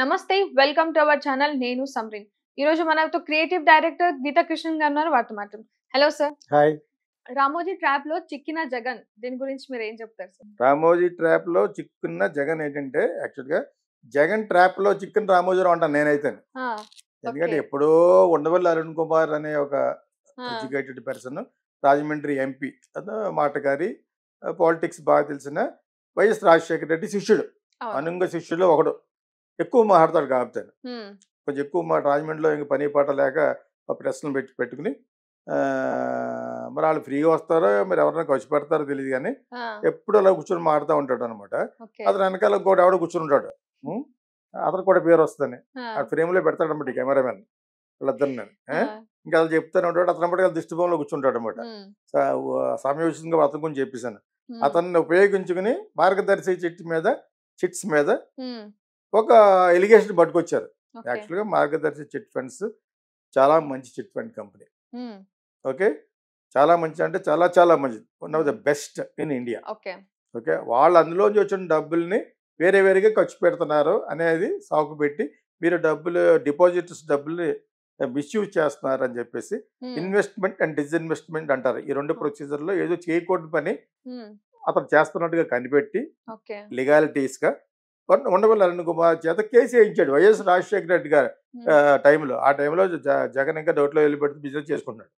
నమస్తే welcome to our channel నేను సమ్రిన్ ఈ రోజు మనతో క్రియేటివ్ డైరెక్టర్ గీతా కృష్ణన్ గారు ఉన్నారు వాటి మాట్లాడు hello sir hi Ramoji trap లో చిక్కిన జగన్ దీని గురించి మీరు ఏం చెప్తారు సార్ రామోజీ ట్రాప్ లో చిక్కున్న జగన్ ఏంటంటే యాక్చువల్ గా జగన్ ట్రాప్ లో చిక్కిన రావు అంటాను నేనైతే ఎందుకంటే ఎప్పుడో ఉండవల్లి అరుణ్ కుమార్ అనే ఒక ఎడ్యుకేటెడ్ పర్సన్ రాజమండ్రి ఎంపీ మాటగారి పాలిటిక్స్ బాగా తెలిసిన వైఎస్ రాజశేఖర రెడ్డి శిష్యుడు అనుంగ శిష్యులు ఒకడు ఎక్కువ మాట్లాడతాడు కాబట్టి కొంచెం ఎక్కువ మా రాజమండ్రిలో ఇంక పని పాట లేక ప్రశ్నలు పెట్టి పెట్టుకుని మరి వాళ్ళు ఫ్రీగా వస్తారో మరి ఎవరైనా ఖర్చు పెడతారో తెలియదు కానీ ఎప్పుడు అలా కూర్చొని మాడుతూ ఉంటాడు అనమాట అతను వెనకాల ఇంకోటి ఎవడో కూర్చొని ఉంటాడు అతను కూడా పేరు వస్తుందని ఆ ఫ్రేమ్లో పెడతాడు అనమాట కెమెరామెన్ వాళ్ళిద్దరు నేను ఇంకా అలా చెప్తాను ఉంటాడు అతను అప్పటికి దిష్టిభావంలో కూర్చుంటాడు అనమాట సమయం వచ్చింది అతను గురించి చెప్పేశాను అతన్ని ఉపయోగించుకుని మార్గదర్శి చెట్టు మీద చిట్స్ మీద ఒక ఎలిగేషన్ పట్టుకొచ్చారు యాక్చువల్గా మార్గదర్శి చిట్ ఫండ్స్ చాలా మంచి చిట్ ఫండ్ కంపెనీ ఓకే చాలా మంచి అంటే చాలా చాలా మంచిది one of the best in India okay వాళ్ళు అందులోంచి వచ్చిన డబ్బుల్ని వేరే వేరేగా ఖర్చు పెడుతున్నారు అనేది సాకు పెట్టి మీరు డబ్బులు డిపాజిట్స్ డబ్బులు మిస్యూజ్ చేస్తున్నారు అని చెప్పేసి ఇన్వెస్ట్మెంట్ అండ్ డిస్ఇన్వెస్ట్మెంట్ అంటారు ఈ రెండు ప్రొసీజర్లో ఏదో చేయకూడదు పని అతను చేస్తున్నట్టుగా కనిపెట్టి లీగాలిటీస్గా ఉండవల్లి అరుణ్ కుమార్ చేత కేసు వేయించాడు వైఎస్ రాజశేఖర రెడ్డి గారు టైంలో ఆ టైంలో జగన్ ఇంకా డౌట్లో వెళ్ళిపెడితే బిజినెస్ చేసుకున్నాడు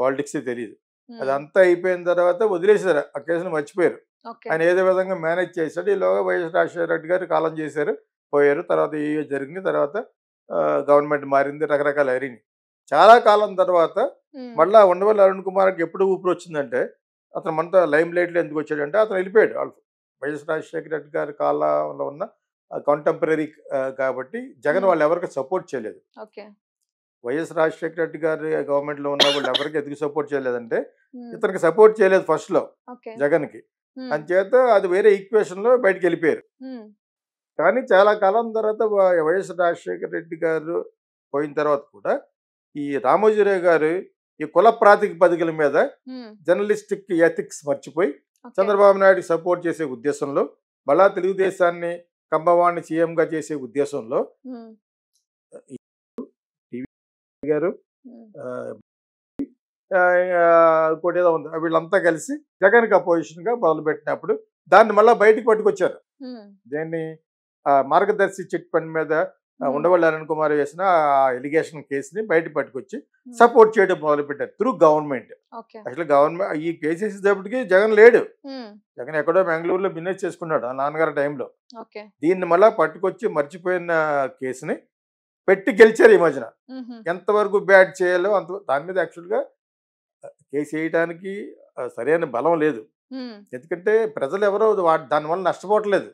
పాలిటిక్స్ తెలియదు అదంతా అయిపోయిన తర్వాత వదిలేశారు ఆ కేసును మర్చిపోయారు ఆయన ఏదో విధంగా మేనేజ్ చేశాడు ఈలోగా వైఎస్ రాజశేఖర రెడ్డి గారు కాలం చేశారు పోయారు తర్వాత ఏ జరిగింది తర్వాత గవర్నమెంట్ మారింది రకరకాల అరిని చాలా కాలం తర్వాత మళ్ళీ ఉండవల్లి అరుణ్ కుమార్ ఎప్పుడు ఊపిరి వచ్చిందంటే అతను మనతో లైమ్ లైట్లో ఎందుకు వచ్చాడంటే అతను వెళ్ళిపోయాడు వాళ్ళు వైఎస్ రాజశేఖర రెడ్డి గారి కాలంలో ఉన్న కంటెంపరీ కాబట్టి జగన్ వాళ్ళు ఎవరికి సపోర్ట్ చేయలేదు వైఎస్ రాజశేఖర రెడ్డి గారి గవర్నమెంట్ లో ఉన్న వాళ్ళు ఎవరికి ఎదుగు సపోర్ట్ చేయలేదంటే ఇతనికి సపోర్ట్ చేయలేదు ఫస్ట్ లో జగన్ కి అంచేత అది వేరే ఈక్వేషన్ లో బయటకు వెళ్ళిపోయారు కానీ చాలా కాలం తర్వాత వైఎస్ రాజశేఖర రెడ్డి గారు పోయిన తర్వాత కూడా ఈ రామోజీరావు గారు ఈ కుల ప్రాతిపదికల మీద జర్నలిస్టిక్ ఎథిక్స్ మర్చిపోయి చంద్రబాబు నాయుడు సపోర్ట్ చేసే ఉద్దేశంలో మళ్ళా తెలుగుదేశాన్ని కంబవాణ్ణి సీఎంగా చేసే ఉద్దేశంలో గారు ఇంకోటి ఏదో ఉంది వీళ్ళంతా కలిసి గా మొదలు మొదలుపెట్టినప్పుడు దాన్ని మళ్ళీ బయటకు పట్టుకొచ్చారు దీన్ని మార్గదర్శి చిట్ పని మీద ఉండవల్లి అరుణ్ కుమార్ వేసిన ఎలిగేషన్ కేసుని బయట పట్టుకొచ్చి సపోర్ట్ చేయడం మొదలుపెట్టారు త్రూ గవర్నమెంట్ అసలు గవర్నమెంట్ ఈ కేసెస్ వేసేటప్పటికి జగన్ లేడు జగన్ ఎక్కడో బెంగళూరులో బిజినెస్ చేసుకున్నాడు ఆ నాన్నగారి టైంలో దీన్ని మళ్ళా పట్టుకొచ్చి మర్చిపోయిన కేసుని పెట్టి గెలిచారు ఈ మధ్యన ఎంతవరకు బ్యాట్ చేయాలో అంత దాని మీద యాక్చువల్గా కేసు వేయడానికి సరైన బలం లేదు ఎందుకంటే ప్రజలు ఎవరో దానివల్ల నష్టపోవట్లేదు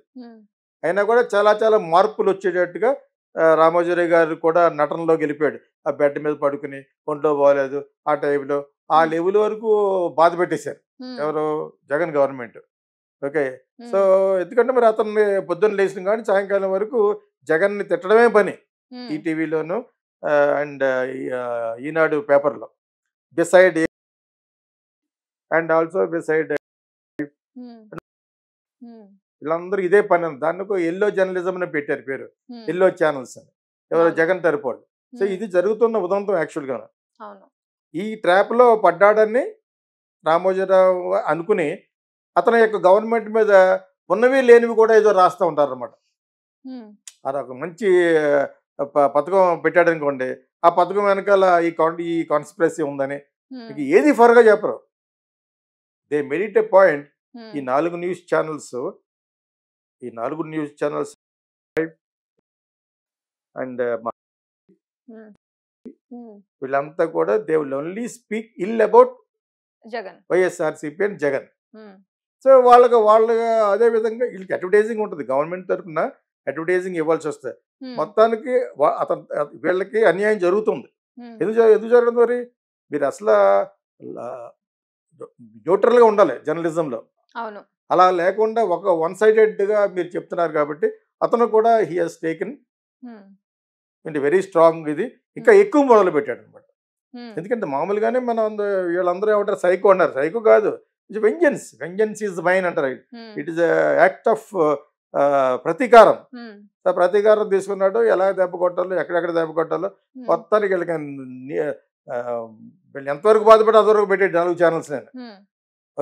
అయినా కూడా చాలా చాలా మార్పులు వచ్చేటట్టుగా రామోజీరావు గారు కూడా నటనలో గెలిపాడు ఆ బెడ్ మీద పడుకుని ఒంట్లో బాగోలేదు ఆ టైంలో ఆ లెవెల్ వరకు బాధ పెట్టేశారు ఎవరు జగన్ గవర్నమెంట్ ఓకే సో ఎందుకంటే మరి అతన్ని పొద్దున్న లేచిన కానీ సాయంకాలం వరకు జగన్ ని తిట్టడమే పని ఈటీవీలోను అండ్ ఈనాడు పేపర్లో బిసైడ్ అండ్ ఆల్సో బిసైడ్ వీళ్ళందరూ ఇదే పని దాన్ని ఎల్లో జర్నలిజం అని పెట్టారు పేరు ఎల్లో ఛానల్స్ అని ఎవరు జగన్ తరపుడు సో ఇది జరుగుతున్న ఉదంతం గా ఈ ట్రాప్ లో పడ్డాడని రామోజీరావు అనుకుని అతని యొక్క గవర్నమెంట్ మీద ఉన్నవి లేనివి కూడా ఏదో రాస్తూ ఉంటారు అనమాట అదొక మంచి పథకం పెట్టాడనుకోండి ఆ పథకం వెనకాల ఈ కాన్ ఈ కాన్స్పిరసీ ఉందని ఏది ఫర్గా చెప్పరు దే మెరిట్ ఎ పాయింట్ ఈ నాలుగు న్యూస్ ఛానల్స్ ఈ నాలుగు న్యూస్ ఛానల్స్ అండ్ వీళ్ళంతా కూడా they will only speak ill about Jagan CP and Jagan so వాళ్ళకి వాళ్ళగా అదే విధంగా వీళ్ళకి అడ్వర్టైజింగ్ ఉంటుంది గవర్నమెంట్ తరఫున అడ్వర్టైజింగ్ ఇవ్వాల్సి వస్తే మొత్తానికి అతను వీళ్ళకి అన్యాయం జరుగుతుంది ఎందుకు ఎందుకు జరగడం మరి మీరు అసలు న్యూట్రల్గా ఉండాలి జర్నలిజంలో అవును అలా లేకుండా ఒక వన్ సైడెడ్గా మీరు చెప్తున్నారు కాబట్టి అతను కూడా హీ హాజ్ టేకెన్ అంటే వెరీ స్ట్రాంగ్ ఇది ఇంకా ఎక్కువ మొదలు పెట్టాడు అనమాట ఎందుకంటే మామూలుగానే మనం వీళ్ళందరూ ఏమంటారు సైకో అన్నారు సైకో కాదు it's vengeance vengeance is mine అంటారు ఇట్ ఈస్ యాక్ట్ ఆఫ్ ప్రతీకారం ప్రతీకారం తీసుకున్నాడు ఎలా దెబ్బ కొట్టాలో ఎక్కడెక్కడ దెబ్బ కొట్టాలో మొత్తానికి వెళ్ళి ఎంతవరకు బాధపడి అంతవరకు పెట్టాడు నాలుగు ఛానల్స్ నేను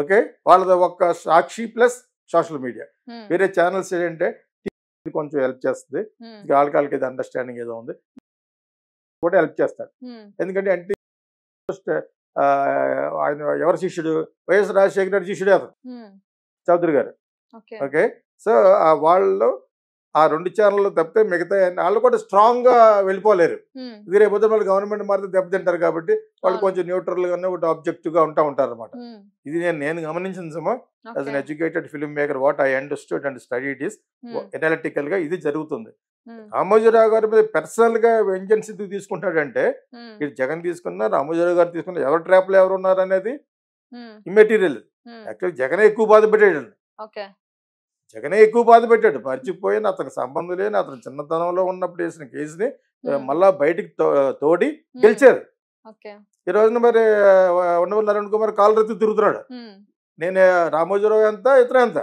ఓకే వాళ్ళది ఒక్క సాక్షి ప్లస్ సోషల్ మీడియా వేరే ఛానల్స్ ఏంటంటే కొంచెం హెల్ప్ చేస్తుంది వాళ్ళకి వాళ్ళకి అండర్స్టాండింగ్ ఏదో ఉంది కూడా హెల్ప్ చేస్తాడు ఎందుకంటే అంటే ఆయన ఎవరి శిష్యుడు వైఎస్ రాజశేఖర రెడ్డి శిష్యుడే అతను చౌదరి గారు ఓకే సో వాళ్ళు ఆ రెండు ఛానళ్ళు తప్పితే మిగతా వాళ్ళు కూడా స్ట్రాంగ్ గా వెళ్ళిపోలేరు ఇది రేపు వాళ్ళు గవర్నమెంట్ మారితే దెబ్బతింటారు కాబట్టి వాళ్ళు కొంచెం న్యూట్రల్ గానే ఒకటి ఆబ్జెక్టివ్ గా ఉంటా ఉంటారు అనమాట ఇది నేను నేను గమనించిన సమా as an educated film maker what I understood and study it is analytical గా ఇది జరుగుతుంది రామోజీరావు గారి మీద పర్సనల్ గా వెంజన్స్ తీసుకుంటాడంటే ఇది జగన్ తీసుకున్నా రామోజీరావు గారు తీసుకున్నా ఎవరు ట్రాప్ లో ఎవరు ఉన్నారు అనేది ఇమ్మెటీరియల్ యాక్చువల్ జగన్ ఎక్కువ బాధ పెట్టాడు జగనే ఎక్కువ బాధ పెట్టాడు పరిచిపోయిన అతనికి సంబంధం లేని అతను చిన్నతనంలో ఉన్నప్పుడు వేసిన కేసుని మళ్ళా బయటికి తోడి గెలిచారు ఈ రోజున మరి ఉండవల్లి నారాయణ కుమార్ కాలరెత్తి తిరుగుతున్నాడు నేను రామోజీరావు ఎంత ఇతర ఎంత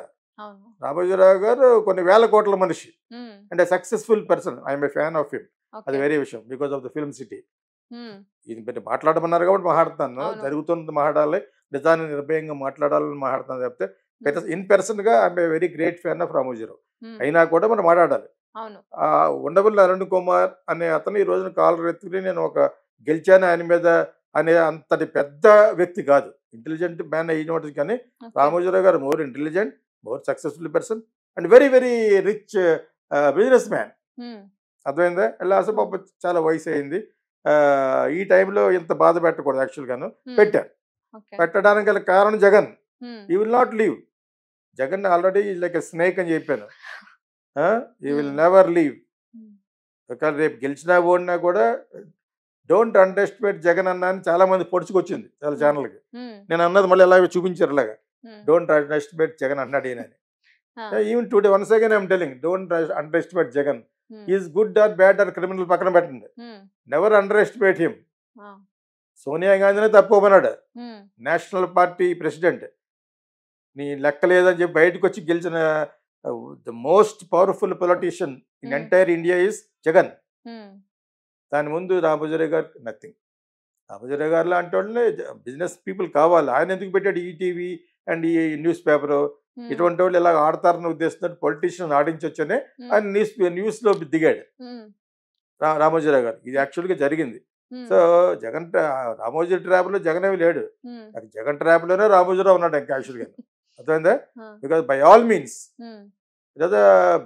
రామోజీరావు గారు కొన్ని వేల కోట్ల మనిషి and successful person I'm a fan of him అది వేరే విషయం because of the film city ఇది పెట్టి మాట్లాడమన్నారు కాబట్టి మాట్లాడుతాను జరుగుతున్నది మాట్లాడాలి నిజాన్ని నిర్భయంగా మాట్లాడాలని మాట్లాడుతాను చెప్తే ఇన్ పర్సన్ గా I'm very great fan of Ramoji Rao అయినా కూడా మనం మాట్లాడాలి ఉండవల్లి అరుణ్ కుమార్ అనే అతను ఈ రోజున కాలు రెత్తుకుని నేను ఒక గెలిచాను ఆయన మీద అనే అంతటి పెద్ద వ్యక్తి కాదు ఇంటెలిజెంట్ మ్యాన్ అయినట్టు కానీ రామోజీరావు గారు more intelligent more successful person and very very rich businessman అర్థమైందా ఇలా అసలు పాప చాలా వయసు అయింది ఈ టైంలో ఇంత బాధ పెట్టకూడదు యాక్చువల్గాను పెట్టారు పెట్టడానికి గల కారణం Jagan you will not leave Jagan already like snake అని చెప్పాను he will hmm. Never leave hmm. ఒకవేళ రేపు గెలిచినా ఓడినా కూడా డోంట్ అండర్స్టిమేట్ జగన్ అన్న అని చాలా మంది పొడుచుకొచ్చింది చాలా hmm. ఛానల్కి నేను అన్నది మళ్ళీ ఎలా చూపించారు ఇలాగా డోంట్ అండర్స్టిమేట్ జగన్ అన్నాడు ఈయనని even today once again I'm telling don't underestimate Jagan is good or bad or criminal పక్కన పెట్టండి never underestimate him Sonia గాంధీనే తప్పుకోమన్నాడు నేషనల్ పార్టీ ప్రెసిడెంట్ నీ లెక్క లేదని చెప్పి బయటకు వచ్చి గెలిచిన the most powerful politician in entire India is Jagan దాని ముందు రామోజీరావు గారు నథింగ్ రామోజీరావు గారు లాంటి వాళ్ళనే బిజినెస్ పీపుల్ కావాలి ఆయన ఎందుకు పెట్టాడు ఈటీవీ అండ్ ఈ న్యూస్ పేపర్ ఇటువంటి వాళ్ళు ఇలా ఆడతారన్న ఉద్దేశంతో పొలిటీషియన్ ఆడించొచ్చనే ఆయన న్యూస్ న్యూస్ లో దిగాడు రామోజీరావు గారు ఇది యాక్చువల్గా గా జరిగింది సో జగన్ రామోజీ ట్రాప్ లో జగనే లేడు అది జగన్ ట్రాప్ లోనే రామోజీరావు ఉన్నాడు ఇంకా యాక్చువల్ గా అర్థమైందా బికాస్ బై ఆల్ మీన్స్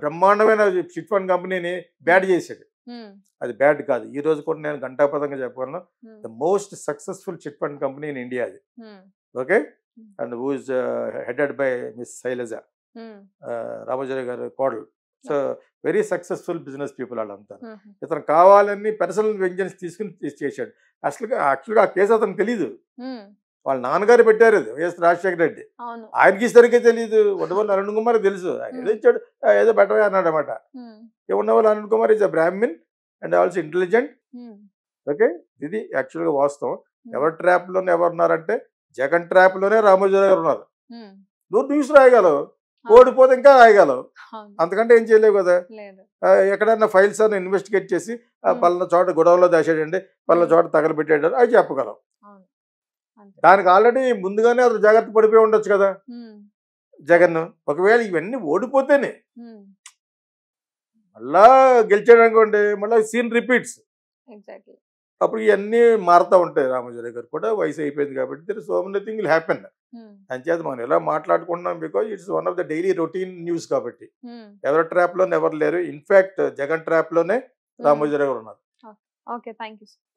బ్రహ్మాండమైన చిట్ ఫండ్ కంపెనీని బ్యాడ్ చేశాడు అది బ్యాడ్ కాదు ఈ రోజు కూడా నేను గంటాపదంగా చెప్పగలను the most successful chit fund company in India అది okay and whose headed by miss Shailaja Ramoji గారు కోడలు so very successful business people వాళ్ళంతా ఇతను కావాలని పెర్సనల్ వెంజన్స్ తీసుకుని చేశాడు అసలు యాక్చువల్గా ఆ కేసు అతను తెలీదు వాళ్ళ నాన్నగారు పెట్టారు అది వైఎస్ రాజశేఖర రెడ్డి ఆయనకి సరిగ్గా తెలియదు ఉండవల్లి అరుణ్ కుమార్ తెలుసు ఆయన ఏదో ఇచ్చాడు ఏదో బెటర్ అన్నాడు అనమాట Undavalli Arun Kumar is a Brahmin and also intelligent okay ఇది యాక్చువల్గా వాస్తవం ఎవరి ఎవరు ఉన్నారంటే జగన్ ట్రాప్ లోనే రామోజీ గారు ఉన్నారు నువ్వు న్యూస్ రాయగలవు ఓడిపోతే ఇంకా రాయగలవు అంతకంటే ఏం చేయలేవు కదా ఎక్కడైనా ఫైల్స్ అని ఇన్వెస్టిగేట్ చేసి పళ్ళ చోట గొడవలో దాచాడండి పళ్ళ చోట తగలబెట్టాడు అది చెప్పగలం దానికి ఆల్రెడీ ముందుగానే అతను జాగ్రత్త పడిపోయి ఉండొచ్చు కదా జగన్ ఒకవేళ ఇవన్నీ ఓడిపోతేనే మళ్ళా గెలిచాడు అనుకోండి మళ్ళీ సీన్ రిపీట్స్ అప్పుడు ఇవన్నీ మారుతా ఉంటాయి రామచంద్ర గారు కూడా వయసు అయిపోయింది కాబట్టి there so many thing will happen చేత మనం ఎలా మాట్లాడుకుంటున్నాం because it's one of the daily routine news కాబట్టి ఎవరి లోనే ఎవరు లేరు ఇన్ఫ్యాక్ట్ జగన్ ట్రాప్లోనే రామోజీరావు గారు ఉన్నారు ఓకే థ్యాంక్ యూ